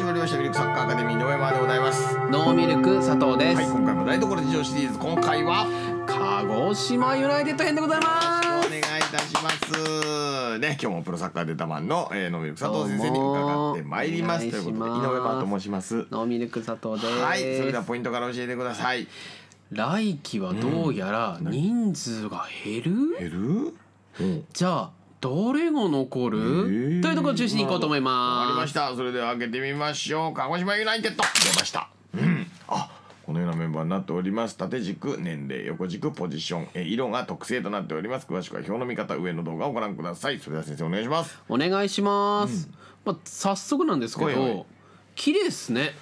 始まりましたミルクサッカーアカデミーの山でございますノーミルク佐藤です、はい、今回も台所事情シリーズ今回は鹿児島ユナイテッド編でございますお願いいたしますね今日もプロサッカーデータマンの、えー、ノーミルク佐藤先生に伺ってまいりますということで井上真と申しますノーミルク佐藤ですはいそれではポイントから教えてください来期はどうやら人数が減る、うん、減る、じゃあどれが残るというところを中心にいこうと思います。ありました。それでは開けてみましょう。鹿児島ユナイテッド出ました。うん。あ。このようなメンバーになっております縦軸年齢横軸ポジションえ色が特性となっております詳しくは表の見方上の動画をご覧くださいそれでは先生お願いしますお願いします、うん、まあ、早速なんですけど綺麗ですね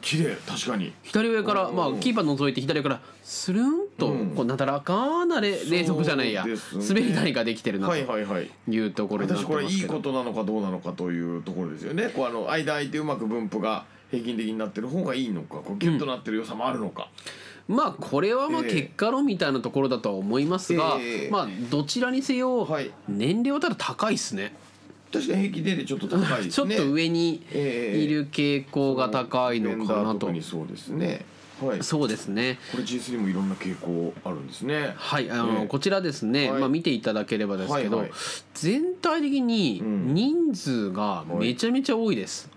綺麗確かに左上から、まあ、キーパー覗いて左上からスルンと、こうなだらかなれ冷蔵じゃないや、ね滑り台ができてるなとはいはいはいいうところになっ私これはいいことなのかどうなのかというところですよねこうあの間空いてうまく分布が平均的になってる方がいいのかこうギュッとなってる良さもあるのか、まあこれはまあ結果論みたいなところだとは思いますが、ええまあどちらにせよはい燃料はただ高いですね確かに平均年齢ちょっと高いですね ちょっと上にいる傾向が高いのかなと、えー、そうですねはい、そうですね。これ GS にもいろんな傾向あるんですね。はい、あの、えー、こちらですね、はい、まあ見ていただければですけど、はいはい、全体的に人数がめちゃめちゃ多いです。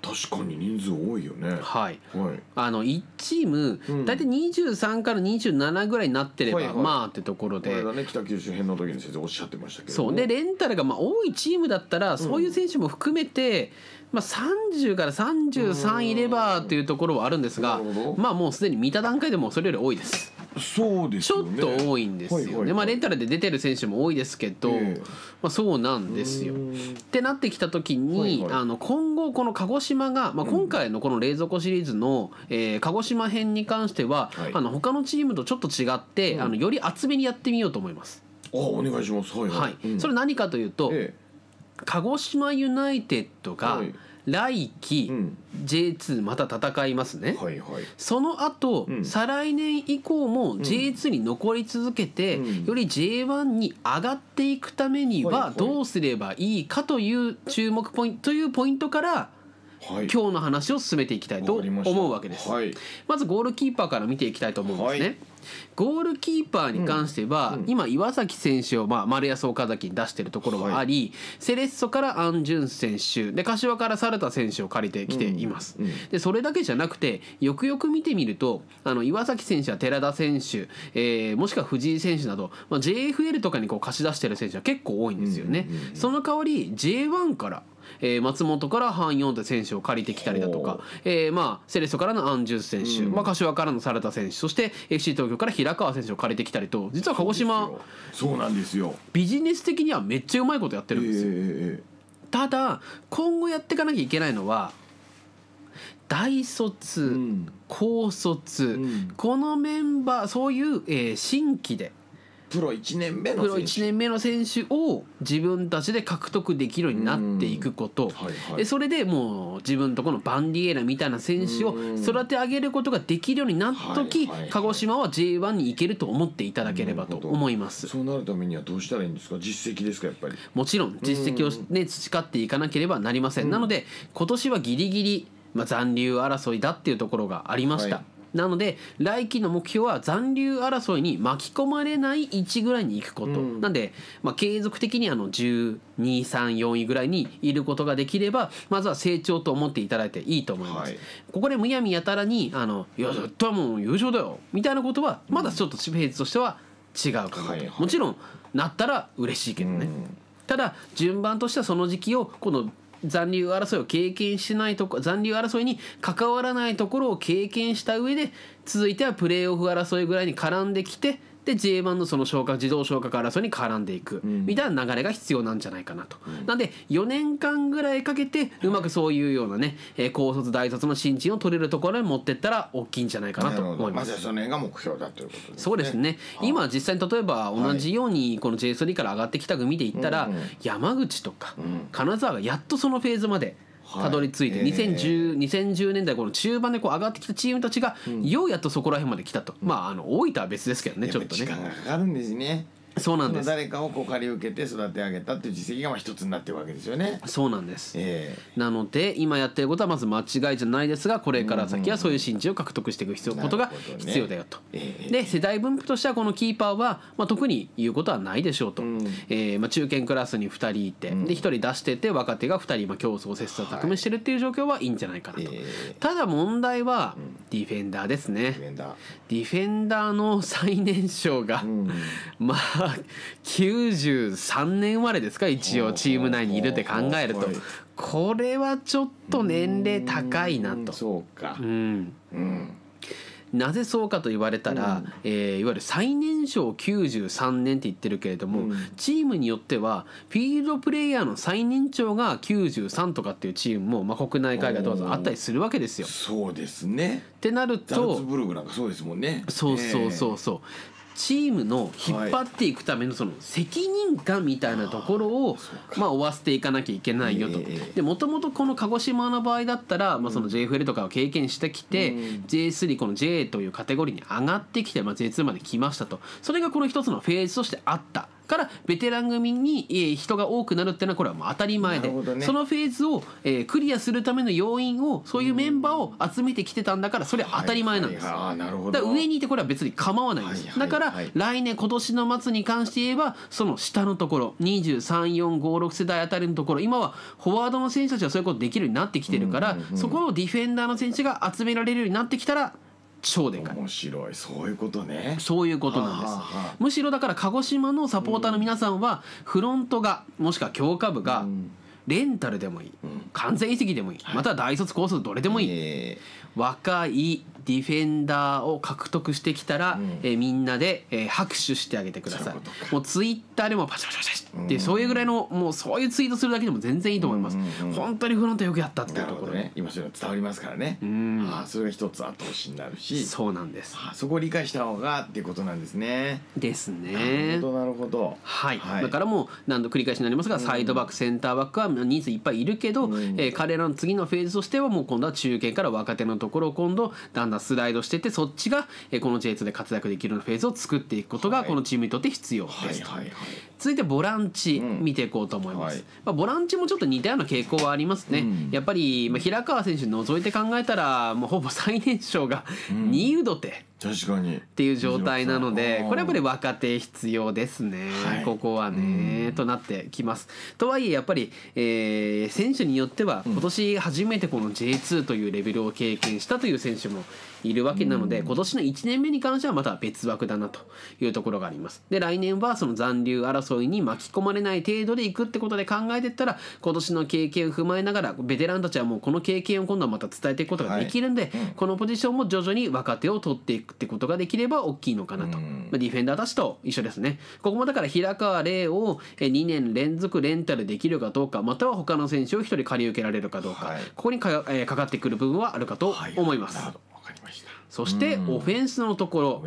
確かに人数多いよねはい、はい、あの1チーム大体23から27ぐらいになってれば、はいはい、まあってところでこれ、ね、北九州編の時に先生おっしゃってましたけどそうでレンタルがまあ多いチームだったらそういう選手も含めて、うん、まあ、30から33いればというところはあるんですがまあもうすでに見た段階でもそれより多いですそうです、ね、ちょっと多いんですよね、はいはいはい、まあ、レンタルで出てる選手も多いですけど、えー、まあ、そうなんですよ。ってなってきた時に、はいはい、あの今後この鹿児島が、まあ、今回のこの冷蔵庫シリーズの、うん、えー、鹿児島編に関しては、はい、あの他のチームとちょっと違って、うん、あのより厚めにやってみようと思います。あお願いします、はい、はいはいうん、それ何かというと、えー、鹿児島ユナイテッドが、はい来季、うん、J2 また戦いますね、はいはい、その後、うん、再来年以降も J2 に残り続けて、うん、より J1 に上がっていくためにはどうすればいいかという注目ポイントというポイントからはい、今日の話を進めていきたいと思うわけです、はい、まずゴールキーパーから見ていきたいと思うんですね、はいゴールキーパーに関しては、うんうん、今岩崎選手を、まあ、丸安岡崎に出してるところはあり、はい、セレッソからアン・ジュン選手で柏から猿田選手を借りてきています、うんうん、でそれだけじゃなくてよくよく見てみるとあの岩崎選手や寺田選手、えー、もしくは藤井選手など、まあ、JFL とかにこう貸し出してる選手は結構多いんですよね、その代わり J1 からえー、松本からン・ヨンテ選手を借りてきたりだとか、えー、まあセレッソからのアンジュ選手、うん、まあ、柏からの猿田選手そして FC 東京から平川選手を借りてきたりと実は鹿児島そうなんですよビジネス的にはめっちゃうまいことやってるんですよ。えー、ただ今後やっていかなきゃいけないのは大卒、うん、高卒、うん、このメンバーそういう、えー、新規でプロ1年目のプロ1年目の選手を自分たちで獲得できるようになっていくこと、はいはい、それでもう自分とこのバンディエラみたいな選手を育て上げることができるようになった時、はいはい、鹿児島は J1 に行けると思っていただければと思いますそうなるためにはどうしたらいいんですか実績ですかやっぱりもちろん実績を、ね、培っていかなければなりませんなので今年はギリギリ、まあ、残留争いだっていうところがありました、はいなので来期の目標は残留争いに巻き込まれない置ぐらいに行くこと、うん、なんで、まあ、継続的にあの1234位ぐらいにいることができればまずは成長と思っていただいていいと思います、はい、ここでむやみやたらに「あのいや絶対もう優勝だよ」みたいなことはまだちょっとフェーズとしては違うかなと、はいはい、もちろんなったら嬉しいけどね、うん、ただ順番としてはその時期をこの残留争いを経験しないとこ残留争いに関わらないところを経験した上で続いてはプレーオフ争いぐらいに絡んできてで J1 のその消化自動消化争いに絡んでいくみたいな流れが必要なんじゃないかなと、うん、なんで4年間ぐらいかけてうまくそういうようなね、えー、高卒大卒の新人を取れるところに持ってったら大きいんじゃないかなと思います、ま、その辺が目標だということですねそうですね、今実際に例えば同じようにこの J3 から上がってきた組で言ったら、山口とか金沢がやっとそのフェーズまでたどり着いて、はい、2010, 2010年代この中盤でこう上がってきたチームたちが、ようやっとそこら辺まで来たと、うん、まああの大分は別ですけどねちょっとね時間がかかるんですねそうなんです誰かをこう借り受けて育て上げたっていう実績がまあ一つになってるわけですよね。そうなんです、えー、なので今やってることはまず間違いじゃないですがこれから先はそういう信地を獲得していく必要、ことが必要だよと。ねえー、で世代分布としてはこのキーパーは、まあ、特に言うことはないでしょうと、うん、えー、まあ、中堅クラスに2人いて、で1人出してて若手が2人、まあ、競争切磋琢磨してるっていう状況はいいんじゃないかなと。はい、ただ問題は、ディフェンダーですね。ディフェンダーの最年少が、うん、まあ93年生まれですか一応チーム内にいるって考えるとこれはちょっと年齢高いなと。そうか、うんうんなぜそうかと言われたら、うん、えー、いわゆる最年少93年って言ってるけれども、うん、チームによってはフィールドプレイヤーの最年長が93とかっていうチームも、まあ、国内海外どうぞあったりするわけですよ。そうですねってなるとルツブルグなんかそうですもんね。そうそうそうそう。えーチームの引っ張っていくためのその責任感みたいなところを、まあ、負わせていかなきゃいけないよと。でもともとこの鹿児島の場合だったら、まあ、その JFL とかを経験してきて、J3 この J というカテゴリーに上がってきて、まあ、J2 まで来ましたとそれがこの一つのフェーズとしてあった。からベテラン組に人が多くなるっていうのはこれはもう当たり前で、ね、そのフェーズを、えクリアするための要因をそういうメンバーを集めてきてたんだからそれは当たり前なんです、はい、はい、だ上にいてこれは別に構わないんです、はいはい、だから来年今年の末に関して言えばその下のところ2345世代あたりのところ今はフォワードの選手たちはそういうことできるようになってきてるから、うんうんうん、そこをディフェンダーの選手が集められるようになってきたら超でかい面白いそういうことねそういうことなんです、はあはあ、むしろだから鹿児島のサポーターの皆さんはフロントがもしくは強化部がレンタルでもいい、うん、完全移籍でもいい、はい、または大卒コースどれでもいい、えー、若いディフェンダーを獲得してきたら、うん、えみんなで、え拍手してあげてくださいもうツイッターでもパシャパシャパシって、うん、そういうぐらいのもうそういうツイートするだけでも全然いいと思います、うんうん、本当にフロントよくやったっていうところね今そう伝わりますからね、うん、ああそれが一つ後押しになるしそうなんですあそこを理解した方がっていうことなんですねですねなるほどなるほど、はい、はい、だからもう何度繰り返しになりますが、うん、サイドバックセンターバックは人数いっぱいいるけど、うん、えー、彼らの次のフェーズとしてはもう今度は中堅から若手のところを今度だんだんなスライドしててそっちがこの J2 で活躍できるようなフェーズを作っていくことがこのチームにとって必要ですと。続いてボランチ見ていこうと思います、うんはい、まあ、ボランチもちょっと似たような傾向はありますね、うん、やっぱり、まあ、平川選手除いて考えたらもうほぼ最年少が2ユード手、確かにっていう状態なのでこれやっぱり若手必要ですね、はい、ここはねとなってきますとはいえやっぱり、えー、選手によっては今年初めてこの J2 というレベルを経験したという選手もいるわけなので、今年の1年目に関してはまた別枠だなというところがあります。で、来年はその残留争いに巻き込まれない程度でいくってことで考えていったら、今年の経験を踏まえながら、ベテランたちはもうこの経験を今度はまた伝えていくことができるんで、はいこのポジションも徐々に若手を取っていくってことができれば大きいのかなと。まあ、ディフェンダーたちと一緒ですね。ここもだから平川玲を2年連続レンタルできるかどうか、または他の選手を1人借り受けられるかどうか、はい、ここにか,、えー、かかってくる部分はあるかと思います。はいそしてオフェンスのところ、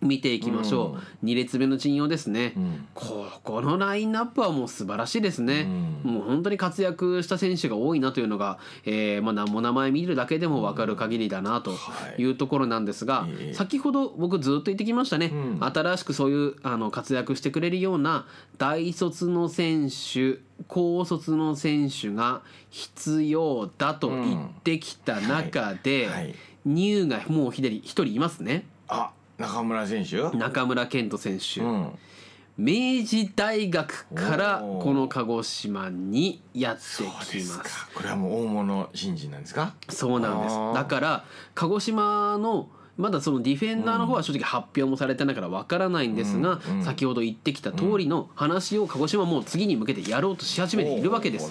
見ていきましょう、2列目の陣容ですね、ここのラインナップはもう素晴らしいですね、もう本当に活躍した選手が多いなというのが、えーまあ、何も名前見るだけでも分かる限りだなというところなんですが、先ほど僕ずっと言ってきましたね、新しくそういうあの活躍してくれるような大卒の選手高卒の選手が必要だと言ってきた中で、はいニューがもう左一人いますねあ中村選手中村健人選手、うん、明治大学からこの鹿児島にやってきますこれはもう大物新人なんですかそうなんですだから鹿児島のまだそのディフェンダーの方は正直発表もされてないからわからないんですが、うんうん、先ほど言ってきた通りの話を鹿児島も次に向けてやろうとし始めているわけです。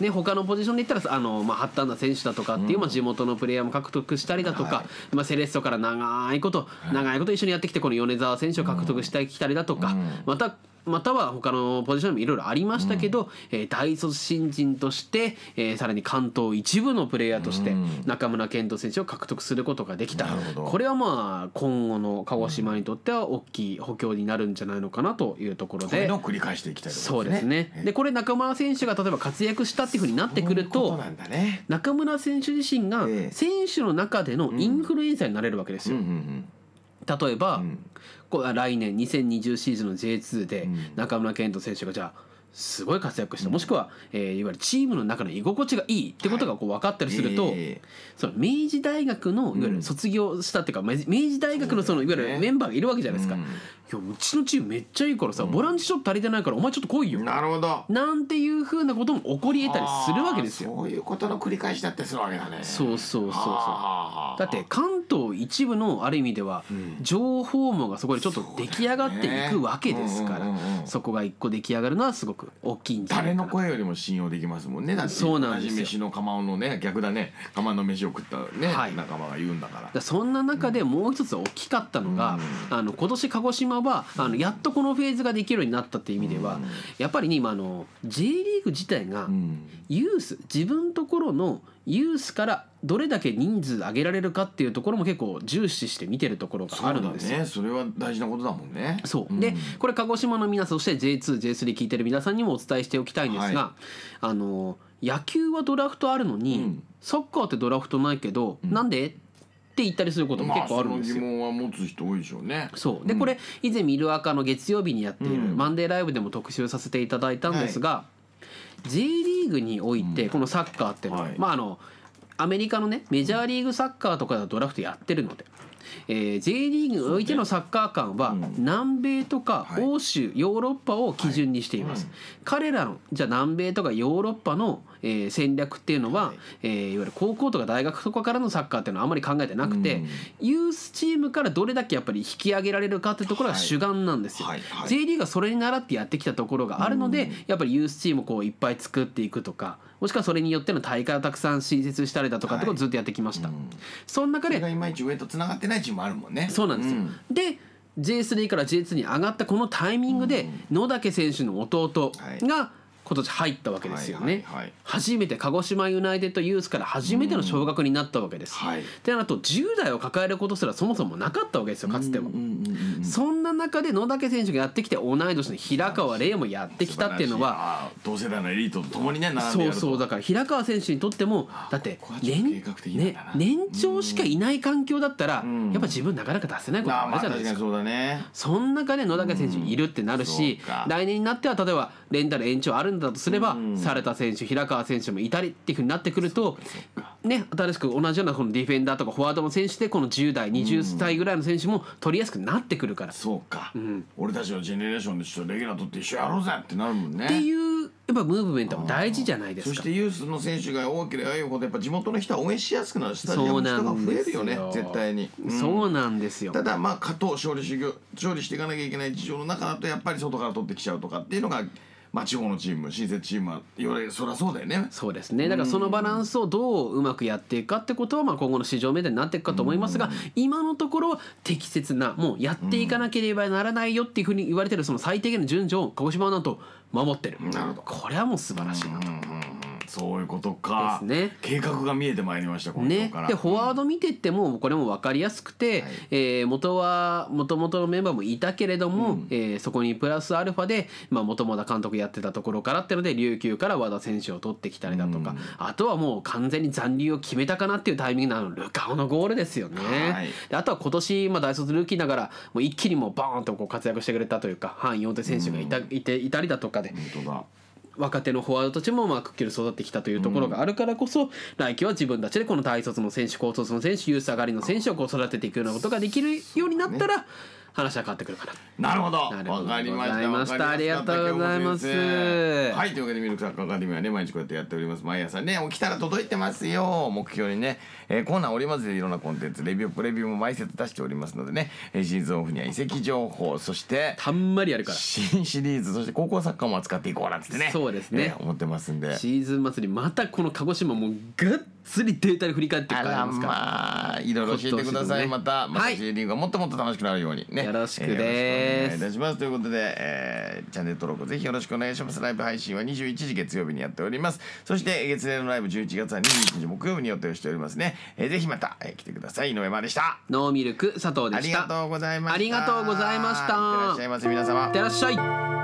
ね、他のポジションで言ったらあの、まあ、ハッタンダ選手だとかっていう、まあ、地元のプレイヤーも獲得したりだとか、はい、まあ、セレッソから長いこと長いこと一緒にやってきてこの米沢選手を獲得してきたりだとか、またまたは他のポジションもいろいろありましたけど、うん、えー、大卒新人として、えー、さらに関東一部のプレイヤーとして中村健人選手を獲得することができた、うん、これはまあ今後の鹿児島にとっては大きい補強になるんじゃないのかなというところで、繰り返していきたい、ね、そうですねでこれ中村選手が例えば活躍したっていうふうになってくると、ね、中村選手自身が選手の中でのインフルエンサーになれるわけですよ。うんうんうん例えば、うん、来年2020シーズンの J2 で中村健人選手がじゃあすごい活躍した、うん、もしくは、えー、いわゆるチームの中の居心地がいいってことがこう分かったりすると、はい、その明治大学のいわゆる卒業したっていうか、うん、明治大学のそのいわゆるメンバーがいるわけじゃないですか、うん、今日うちのチームめっちゃいいからさ、ボランチちょっと足りてないからお前ちょっと来いよなるほどなんていうふうなことも起こり得たりするわけですよそういうことの繰り返しだってするわけだねそうそうそうそうだって関東一部のある意味では情報網がそこでちょっと出来上がっていくわけですから、そこが一個出来上がるのはすごく大きいんじゃないか誰の声よりも信用できますもんねだってそうなん飯の釜のね逆だね釜の飯を食ったね、はい、仲間が言うんだからそんな中でもう一つ大きかったのが、あの今年鹿児島葉あのやっとこのフェーズができるようになったっていう意味では、やっぱりね今あの J リーグ自体がユース自分のところのユースからどれだけ人数上げられるかっていうところも結構重視して見てるところがあるんですよ。ね、それは大事なことだもんね。そう。で、うん、これ鹿児島の皆さんそして J2、J3 聞いてる皆さんにもお伝えしておきたいんですが、はい、あの野球はドラフトあるのに、うん、サッカーってドラフトないけど、うん、なんでって言ったりすることも結構あるんですよ。まあ、疑問は持つ人多いでしょうね。そうで、これ以前ミルアカの月曜日にやっている、マンデーライブでも特集させていただいたんですが、はい、J リーグにおいてこのサッカーってのは、はい、まああのアメリカのねメジャーリーグサッカーとかのドラフトやってるので、えー、J リーグにおいてのサッカー観は、南米とか欧州、ヨーロッパを基準にしています、彼らのじゃあ南米とかヨーロッパの、えー、戦略っていうのは、えー、いわゆる高校とか大学とかからのサッカーっていうのはあまり考えてなくて、ユースチームからどれだけやっぱり引き上げられるかっていうところが主眼なんですよ、はいはい J リーグはそれに倣ってやってきたところがあるので、やっぱりユースチームをこういっぱい作っていくとかもしくはそれによっての大会をたくさん新設したりだとかってことをずっとやってきました、はいうん、その中でいまいち上とつながってない時もあるもんねそうなんですよ、うん、で J3 から J2 に上がったこのタイミングで野竹選手の弟が、はい今年入ったわけですよね、はいはいはい、初めて鹿児島ユナイテッドユースから初めての昇格になったわけです、はい、であと10代を抱えることすらそもそもなかったわけですよかつては、そんな中で野竹選手がやってきて同い年の平川玲もやってきたっていうのは同世代のエリートと共にねそうそうだから平川選手にとってもだって年ね、年長しかいない環境だったら、やっぱ自分なかなか出せないことあるじゃないですか,、そうだね、その中で野竹選手いるってなるし、来年になっては例えばレンタル延長あるんだとすれば、された選手平川選手もいたりっていうふうになってくると、ね、新しく同じようなこのディフェンダーとかフォワードの選手でこの10代20歳ぐらいの選手も取りやすくなってくるから。そうか、うん、俺たちのジェネレーションでちょっとレギュラー取って一緒やろうぜってなるもんね。っていうやっぱムーブメントも大事じゃないですかそしてユースの選手が多ければいいほどやっぱ地元の人は応援しやすくなるスタジアムの人が増えるよね絶対に、うん、そうなんですよただまあ加藤勝利し勝利していかなきゃいけない事情の中だとやっぱり外から取ってきちゃうとかっていうのがまあ、地方のチーム親切チームはよりそりゃそうだよねそうですねだからそのバランスをどううまくやっていくかってことは、まあ、今後の市場目でになっていくかと思いますが、今のところ適切なもうやっていかなければならないよっていうふうに言われてるその最低限の順序を鹿児島はなんと守ってるなるほどこれはもう素晴らしいなと。そういうことかですね計画が見えてまいりましたねでフォワード見てってもこれも分かりやすくて、はい、えー、元はもとのメンバーもいたけれども、うん、えー、そこにプラスアルファで、まあ、元田監督やってたところからっていうので琉球から和田選手を取ってきたりだとか、うん、あとはもう完全に残留を決めたかなっていうタイミングなのルカオのゴールですよね、はい、あとは今年、まあ、大卒ルーキーながらもう一気にもうバーンとこう活躍してくれたというか反ン・手選手がいたうん、いていたりだとかで。本当だ若手のフォワードたちもまあくっきり育ってきたというところがあるからこそ、来季は自分たちでこの大卒の選手高卒の選手ユース上がりの選手をこう育てていくようなことができるようになったら、話は変わってくるからなるほどわかりましたましたありがとうございますはいというわけでミルクサッカーアカデミーはね毎日こうやってやっております毎朝ね起きたら届いてますよ目標にね、えー、コーナーおりますでいろんなコンテンツレビュープレビューも毎節出しておりますのでね、えー、シーズンオフには移籍情報そしてたんまりあるから新シリーズそして高校サッカーも扱っていこうなんてねそうですね、えー、思ってますんでシーズン祭りまたこの鹿児島もぐっすりデータで振り返って帰りますからまあいろいろ教えてください、またまた J リーグがもっともっと楽しくなるようにね、よろしくです、えー、お願いいたしますということで、えー、チャンネル登録ぜひよろしくお願いしますライブ配信は21時月曜日にやっておりますそして月例のライブ11月は21日木曜日に予定しておりますね、えー、ぜひまた、えー、来てください井上真でしたノーミルク佐藤でしたありがとうございましたありがとうございましたいらっしゃいませ皆様いってらっしゃい